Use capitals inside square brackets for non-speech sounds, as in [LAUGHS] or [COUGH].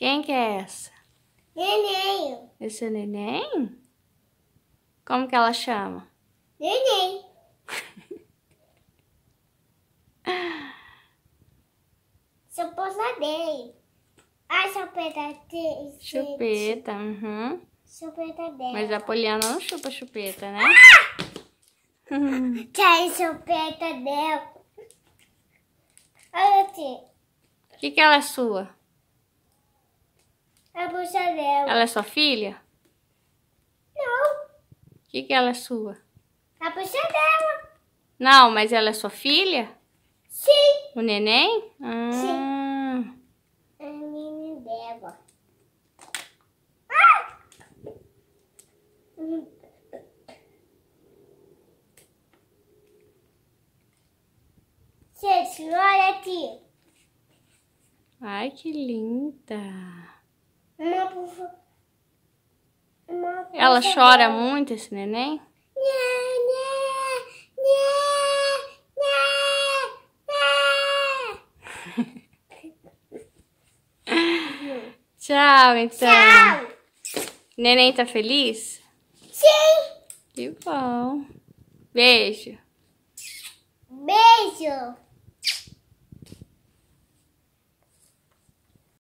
Quem que é essa? Neném. Esse é neném? Como que ela chama? Neném. Sou [LAUGHS] pousadeiro. Ah, chupeta. Chupeta, uhum. Chupeta dela. Mas a Poliana não chupa chupeta, né? Ah! Tchau, [LAUGHS] chupeta é dela. Olha aqui. O que que ela é sua? dela. Ela é sua filha? Não. O que, que ela é sua? A dela Não, mas ela é sua filha? Sim. O neném? Ah. Sim. A menina dela. Ah! Gente, olha aqui. Ai, que linda! Ela chora muito esse neném? [LAUGHS] Tchau, então. Tchau. Neném tá feliz? Sim. Que bom. Beijo. Beijo.